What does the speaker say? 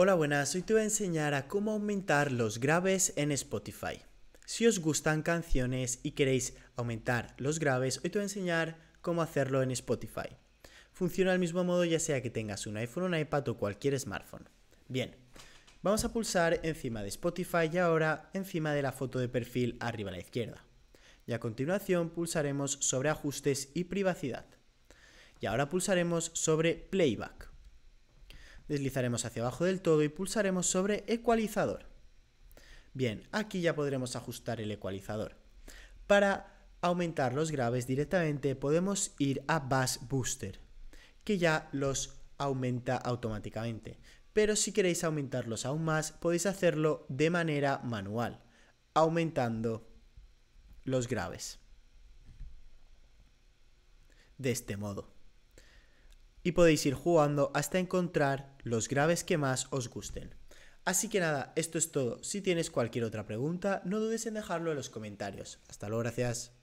Hola buenas, hoy te voy a enseñar a cómo aumentar los graves en Spotify. Si os gustan canciones y queréis aumentar los graves, hoy te voy a enseñar cómo hacerlo en Spotify. Funciona al mismo modo ya sea que tengas un iPhone, un iPad o cualquier smartphone. Bien, vamos a pulsar encima de Spotify y ahora encima de la foto de perfil arriba a la izquierda. Y a continuación pulsaremos sobre ajustes y privacidad. Y ahora pulsaremos sobre playback. Deslizaremos hacia abajo del todo y pulsaremos sobre ecualizador. Bien, aquí ya podremos ajustar el ecualizador. Para aumentar los graves directamente podemos ir a Bass Booster, que ya los aumenta automáticamente. Pero si queréis aumentarlos aún más, podéis hacerlo de manera manual, aumentando los graves. De este modo y podéis ir jugando hasta encontrar los graves que más os gusten. Así que nada, esto es todo. Si tienes cualquier otra pregunta, no dudes en dejarlo en los comentarios. Hasta luego, gracias.